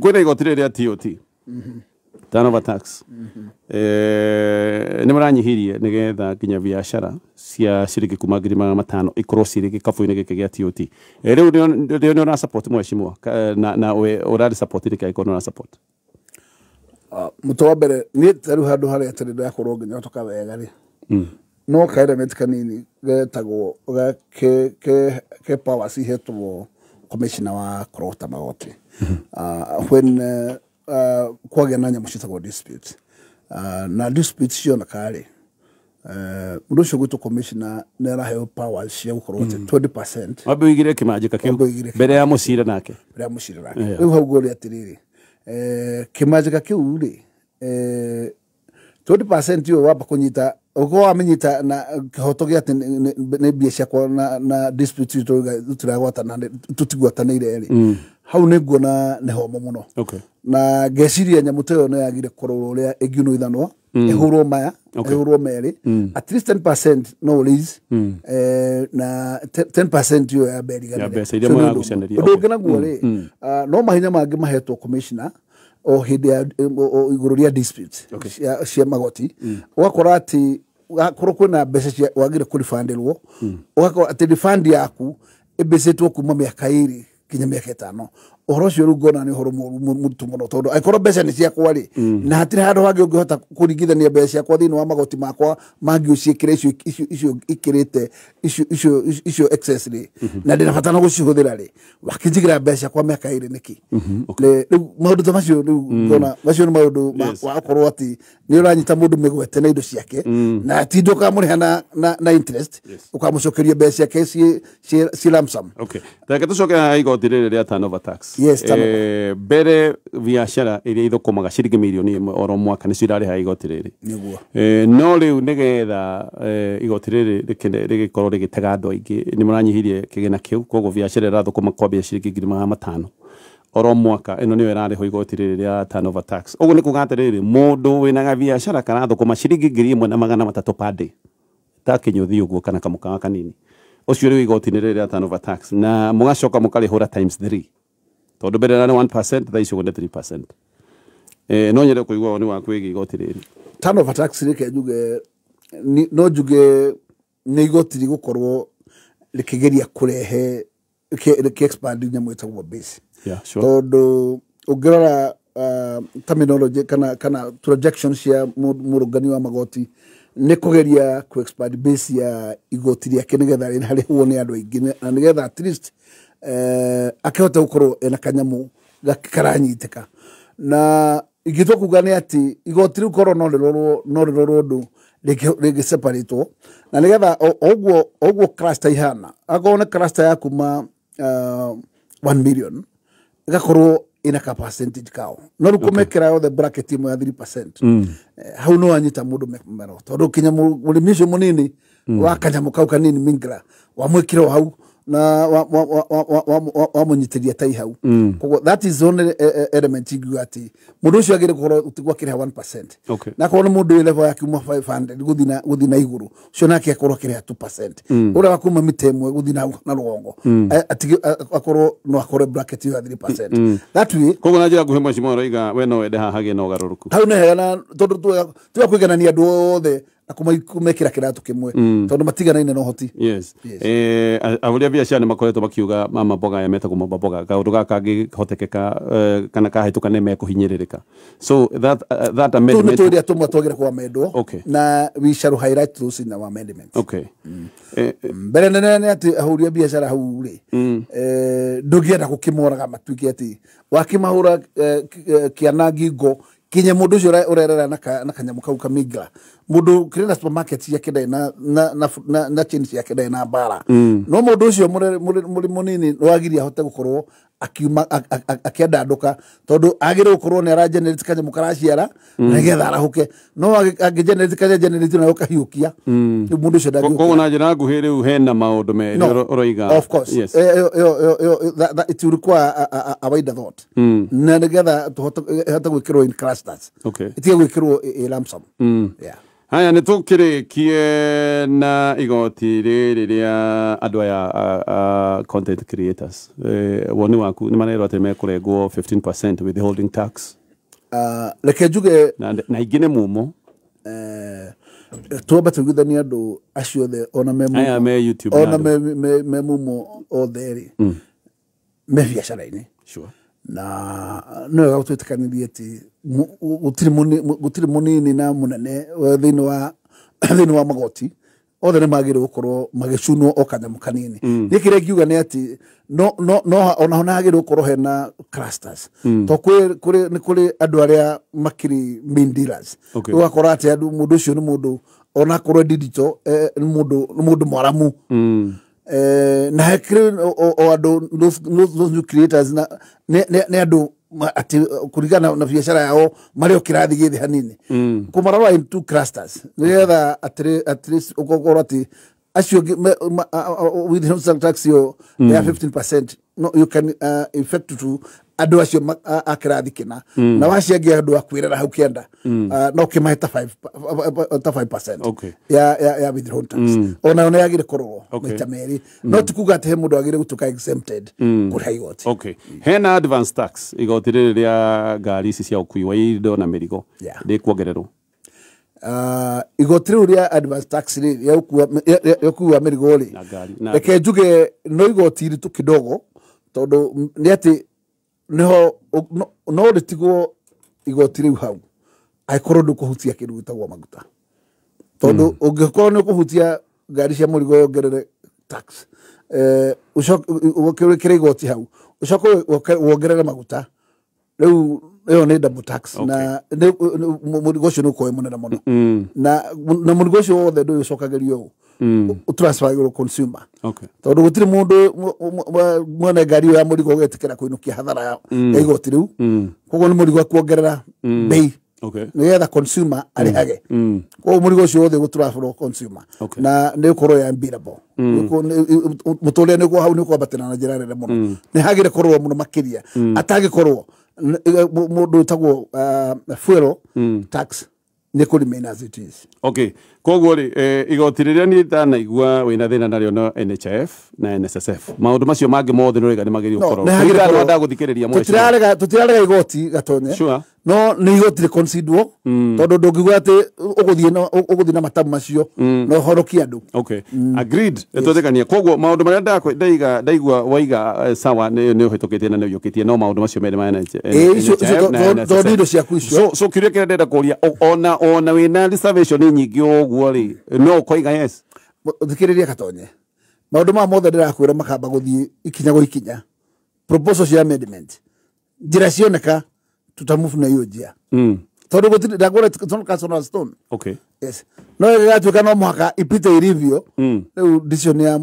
kwina igoti rä rä a tanova tax mm-hmm. eh, nä må ranyihirie nä getha nginya biacara cia ciringi kuma ngiri magana matano ikorwo ciringi kabå-inä gä kä gä a tot rä u nä å ra mwecimwa na å rarä nä kä agä korwo må tå wa mbere niä tarä u handå harä a tarä ndakorwo nginyotoka wega rä mm. no kaeremeti kanini getagwo ke powers ihetwo commissioner wa kurota magoti uh, when uh, uh, kwagia na nyamu citagwo dispute uh, na dispute cioneka rĩ må ndå å cio gwä tå nä araheo cia gå korwo hmm. wambe å igire kä manjä ka mbere ya må nake mbere ya må nake rä u hau guo rä atä rä uh, rä kä manjä ka kä u rä ä uh, yo wamba nyita uko wamenyita na kihoto gä atä nä mbia ciakwa na, na tå tigwatanäire rä mm. hau nä nguona nä homo må no na ngeciria nyamå ta ä yo nä yagire kårorwo å rä a ä ngiunå ithanwa ä mm. hå rwo maya mm. at hå rwo merä no raise, mm. eh, na ä yo ya mberiganä re å ndå å ngä naguo no mahinya mangä mahetwo commissioner o hindi ya iguru ria dispute okay. cia, magoti mm. ugakora ati gakorwo na mbeca cia kå kuri fundirwo mm. ugakora ati refund yaku two kuma ä rä nginya mĩaka ĩtano ũhoro ũcio rĩu ngona nĩ ũhoro mũritũ mũno tondũ angĩkorwo mbeca nĩ ciakwa rĩ mm. na hatirĩ handũ hangĩ ũngĩhota kũringithania mbeca ciakwa thĩinĩ wa magoti makwa mangĩ ũciĩkĩra icio ikĩrĩte icio excess rĩ mm-hmm. na ndĩna bata na gũcihũthĩra rĩ wakĩnjigĩra mbeca ciakwa mĩaka ĩrĩ nĩkĩ mm-hmm. rĩu maũndũ ta macio rĩu mm. ngona macio nĩ maũndũ wa gũkorwo atĩ nĩ ũranyita mũndũ mĩgwete na indo ciake mm. na tindĩ ũkamũrĩha na interest ũkamũcokeria mbeca ciake ciĩ lamsam reke tũcoke haha igoti rĩrĩ rĩa turnover tax yes, e, mbere biacara iria ithukumaga ciringi mirioni ĩmwe oro mwaka nĩcio irarĩha igoti rĩrĩ e, no rĩu nĩgetha e, igoti rĩrĩ rĩgĩkorwo rĩgĩtega andũ aingĩ nĩ maranyihirie kĩgĩna kĩu koguo biacara kwa kwambia ciringi ngiri magana matano oro mwaka ĩno nĩyo ĩrarĩhwo igoti rĩrĩ rĩa turnover tax ũguo nĩ kuga atĩrĩrĩ mũndũ wĩna gabiacara karathũkũma ciringi ngiri ĩmwe na magana matatũ pande takinyũthi ũguo kana kamũkawa kanini ucio riu igotini riri ria turnover tax na mugacoka mukarihura times 3 tondu mbere na 1% thaa icio gwenda 3% eh no nyende kuigua woni waku wigi igoti riri tanova tax reke njuge no njuge nä igoti rĩgũkorwo rĩkĩgeria kũrehe rĩkĩexpand nyamũ ĩtagwo base tondũ ũngĩrora ah, terminology kana kana projection cia mũrũngani wa magoti nä kå geria expand base ya igoti ake nä getha rä harä hwo nä andå aingä na nä getha at least eh, akä hote gå korwo ena kanyamå karanyitä ka na ingä tua kuga nä atä igoti rä u korwo no rä rorwo ndå rä ngä two na nä getha oguo cluster ihana akorwo nä cluster ya kuma uh, eh, 1 million ĩgakorwo ina ka percentage kao no ruko kå mekera yothe bracket imwe ya 3% mm. how eh, no anyita mudu ndå mero tondå kinya må rä mi mm. wa kanyamå kau kanini mingra wamwä kire hau na wamunyitithia ta ihau mm. koguo that is eh, eh, one element ingiuga atä må ndå å cio agä rä korwo å tigwo na korwo nä må ndå ya kiuma gå guthi na igå rå nake akorwo akiriha rä percent mm. ura wakuma mita imwe guthi na rå gongo mm. akorwo no akorwo bracket yo ya mm. koguo na njira ra nguhä mwecimwa we no wende hahagä na å hau ni hega na tondå twega kwä genania andå othe nakumekira kiratu kimwe tondu matiganaine na uhoti mm. yes. yes. eh, ahuria biacara ni makoretwo makiuga meta aya boga ka uduga ka kangihotekeka hotekeka eh, kana ka kahituka ni mekuhinyiririka so that, uh, that amendment tu turia tumwe twagira kwa medo okay. na we shall highlight those in our amendment okay. mm. eh, eh. Mm, mbere nene ne ati avuria biashara hu ri mm. eh, ndungienda gukimoraga matuike ati wakimahura eh, kianagi go ngo kinya mundu ucio urerera na kanyamu kau kamigla mundu kirena supermarket ya kida na na na na, na chains ya kida na bara mm. no mundu ucio muri munini wagiria hote gukorwo akiuma akienda anduka tondu agire gukorwo ni ara generate kanyamu karaciara mm. getha arahuke no angi generate kanya generate mm. na ukahiukia mm. mundu ucio dagi koguo na njira nguhi u hena maundu me no, uroiga of course yes. eh, yo, yo, yo, that, that it will require a, a, a wider thought mm. na getha tuhote eh, gukirwo in clusters okay. itige gwikirwo i, i, i lamsam mm. yeah haya nä tå kä rä kie na igoti rä rä a andå aya content creators woni waku nä marerwo atä mekå rengwo 15 tax ah, reke njuge na ingä nä mumo eh, twamba tuiguithanie andå aciothe ona me mumo otherä me mm. biacara-inä na no atä gå atĩ gũtirĩ mũnini na mũnene thĩinĩ wa wa magoti othe nä magä rä gå magäcunwo o kanyamå kanini mm. nä kä rä ngiuga nä atä onaho nä hagä rä gå korwo hena mm. to nä kå rä andå arä a makirä rä gakora atä andå må ndå å cio nä må ndå onakorwo e e, ndindito nä må ndå mwaramu mm. Eh, na hakiri o andu those, those new creators na ne ne andu ati kuringana na biacara yao marä o kä rathi gä thä hanini mm. kå mararora nä getha åkorwo atä acio with some tax yo mm. they are 15 mm. percent no you can uh, effect to andå acio a kä rathi kä mm. na na waciangia andå akwä rera hau kä enda mm. ah, no kä mahe ya onayo nä yagä rä korwo maita merä mm. no tikuga atä he må ndå agä rä gå tuä kå rä ha igoti hena igoti rä rä rä ngari ici cia å kui wa indo na mä rigo rä kuongererwo ah, igoti rä u rä rä kua mä rigo rä reke njuge no igoti iritå kä ndogo tondå nä atä niho no ritigwo igoti riu hau angikorwo ndukuhutia kindu gitagwo maguta tondu ungikorwo hmm. ni hutia ngari cia murigo yongerere tax ukire eh, igoti hau ucoke wongerere maguta riu ĩyo ni double tax na mũrigo ũcio nĩ ũkoe mũnene mũno na mũrigo ũcio wothe ndũĩ ũcokagĩrio ũũ Mm. utransfer consumer okay tondu gutiri mundu mwana gari ya murigo ugetikira kuinukia hathara ya mm. igoti riu mm. koguo ni murigo kuongerera bei nigetha consumer ari arihage koguo murigo ucio wothe gutransfer consumer na ni ukorwo ya mbirabo unbearable muturire niguo hau ni ukwambatana na jirare nene muno ni hagire korwo muno makiria atage korwo mundu tagwo fuero tax ni kuremain as it is okay koguo rĩ igoti rĩrĩa niĩ ndanaigua wĩna wina narĩo na NHIF na NSSF maũndũ macio mangĩ mothe nĩ rĩga nĩ magĩrĩire gũkorwo ndagũthikĩrĩria tũtirarega igoti gatonye no nä igoti rä considwo tondå ndå ngä atä å gå thiä na matabu macio na å horokie andå twethekania koguo maå ndå marä a ndaigua waiga sawa nä å hä tå kä tie na nä å yå kä tie no maå ndå macio merä matondå indo ciaku icio kä rä kä rä a ndenda kå ria ona wä na nä nyingä å guo ri no ukoiga yes thikiriria katonye maundu ma mothe ndirakwira makamba guthii ikinya go ikinya proposal cia amendment njira cioneka tutamufu na hiyo njia mm. tondu gutiri ndakwira tona cast on stone okay yes no gatuika no muhaka ipite irivyo mm. riu decision ya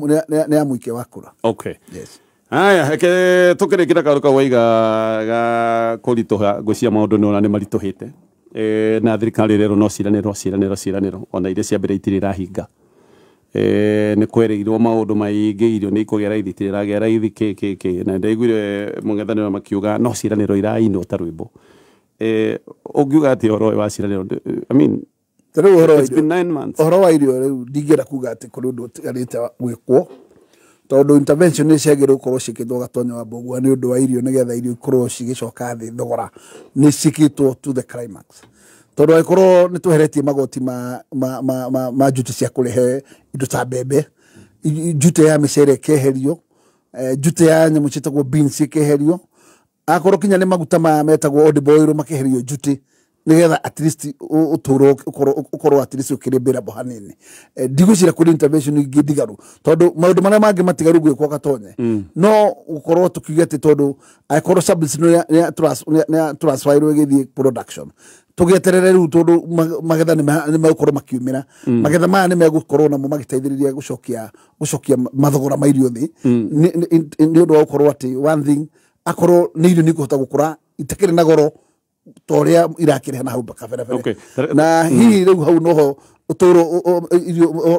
ni ya muike wakura okay yes aya ke tå kira rä kä waiga ga ritå ha ngå cia maå ona nä maritå hä na thirikari rero no ciranirwo ciranirwo ciranirwo ona iria cia mbere itirä rahinga e, nä kwereirwo maå ndå maingä irio nä ikå gä a raithi itirä ragä raithi kä na ndaiguire må ng'ethanä ro makiuga no ciranä ro irainwo ta rwä mbå å ngä uga atä horo wa ciranä ro tarä u horo wa irio rä u ndingä enda kuga atä kå rä å ndå å tigarä te gwä kwo tondu intervention ni korwo gukorwo two gatonyo wa nä ni ndå wa irio getha irio ikorwo cigicoka thi thogora ni cikitwo to the climax tondu ikorwo ni tweheretie magoti ma ma ma ma, ma jutu cia kurehe indo ta mbembe jute ya micere keherio eh, ya nyamu cietagwo beans keherio akorwo kinya ni maguta ma metagwo old boil makeherio jute nigetha at least uturo ukoro at least ukiribira bo hanini eh, ndigwicira kuri intervention ingi ndigaru tondu maundu maria mangi matigaru gwikwo gatonye mm. no gukorwo tukiuga ati tondu akorwo substance niya transferirwo igithii production tugieterere riu tondu magetha ni megukorwo makiumira mm. magetha maya ni megukorwo namo magiteithiriria gucokia gucokia mathogora ma irio thi ni undu wa gukorwo ati one thing akorwo ni irio ni kuhota gukura itakiri na goro toria irakirehe na hau kabere bere na hihi mm. riu hau noho utoro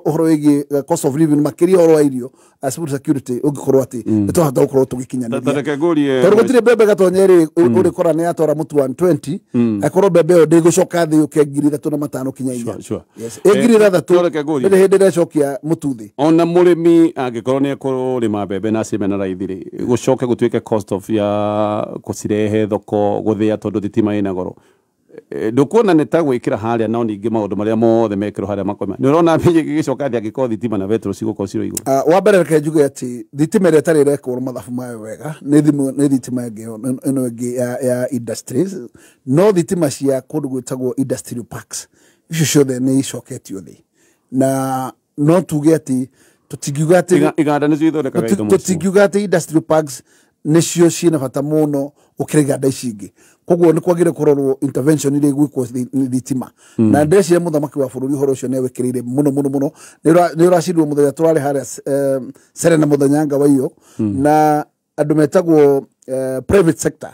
uhoro wigi uh, cost of living makiria uhoro wa irio as uh, food security ungikorwo ati mm. nitwahota gukorwo tugikinyanĩria tareke ngurie tondũ gũtirĩ mbembe gatonyeri mm. ũrĩkora nĩ atora mutu 120 akorwo mbembe ĩyo ndĩgũcoka thĩ yũke ngiri ithatũ na matano kinya inya ngiri eh, ithathatũ ndĩrĩ hĩndĩ ĩrecokia mũtu thĩ ona mũrĩmi akoro ri ma bebe na acime na raithi rĩ gũcoke gũtuĩke cost of ya kũcirehe thoko gũthĩa tondũ thitima ina goro Eh, ndukuona nä ta gwä kä ra harä a no ningä maå ndå marä a mothe mekärwo harä a makoima nä å rona gä coka atä thitima na betro cigåkorwo cirå igå ah, wa mbere reke njuge atä thitima ä rä a tarä rekwo mathabu mayo wega nä thitima ä no ä ngä no thitima cia kå ndå gwä tagwo icio ciothe nä icoketio thä na no tuge atä tå tingiuga iganda nä cio ithondekaga tå tingiuga atä nä cio ciä na bata må no å kä ra iganda ici koguo nä kwagä kurorwo intervention ile gwikwo thitima mm. na ndeciria må thamaki wa bå rå ri å horo å cio nä agwä kä rä ire må no må no må no nä å racindirwo må tå rarä harä ehm, a må wa iyo hmm. na andå metagwo eh, private sector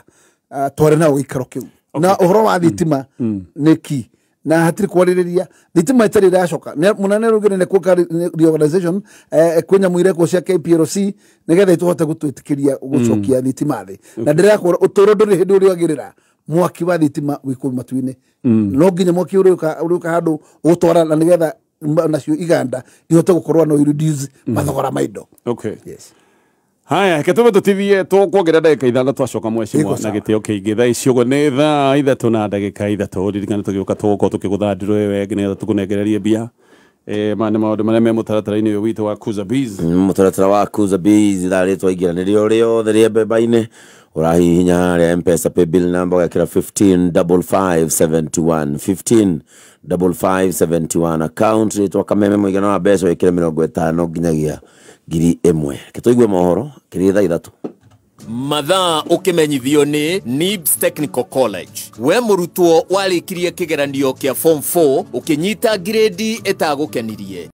uh, ah, twarä nao gä ikaro kä u na å horo wa hmm. thitima hmm. nä ki na hatiri kwaririria thitima itari iracoka munene rugire ni kuka reorganization eh, eh kwenya mwire ko cia KPLC nigetha ituhote gutwitikiria gucokia mm. thitima thi mm. na ndirakora uturo nduri hindi uriagirira mwaki wa thitima wikuru matuini mm. no nginya mwaki uriuka uriuka handu utwara na nigetha nacio iganda ihote gukorwa no reduce mathogora maindo okay yes haya ke tume tutithie tukwongerera ndagika ithandatå acoka mwecimwa na gä tä o kä ingä thaa ici å guo nä thaa ithatå na ndagika ithatå ririkane tå gä å ka tågåkorwo tå kä gå thandä wege nä getha tå kå nengererie mbia maya nä maå ndå marä a me må taratara-inä å yå witå wa må mm, taratara wa thaa rä twaingä ranä rä othe rä mbemba-inä å rahihinya harä a mpesa paybill namba å gekä ra 15 account rä twa kameme må igana wa mbeca wä kä re mä rongo ä tano nginyagia ngiri imwe gituigue mohoro kiri thaa ithatu mathaa ũkĩmenyithio nĩ NIBS Technical College we mũrutwo warĩkirie kĩgeranio kia form 4 ũkĩnyita grade ĩtagũkenirie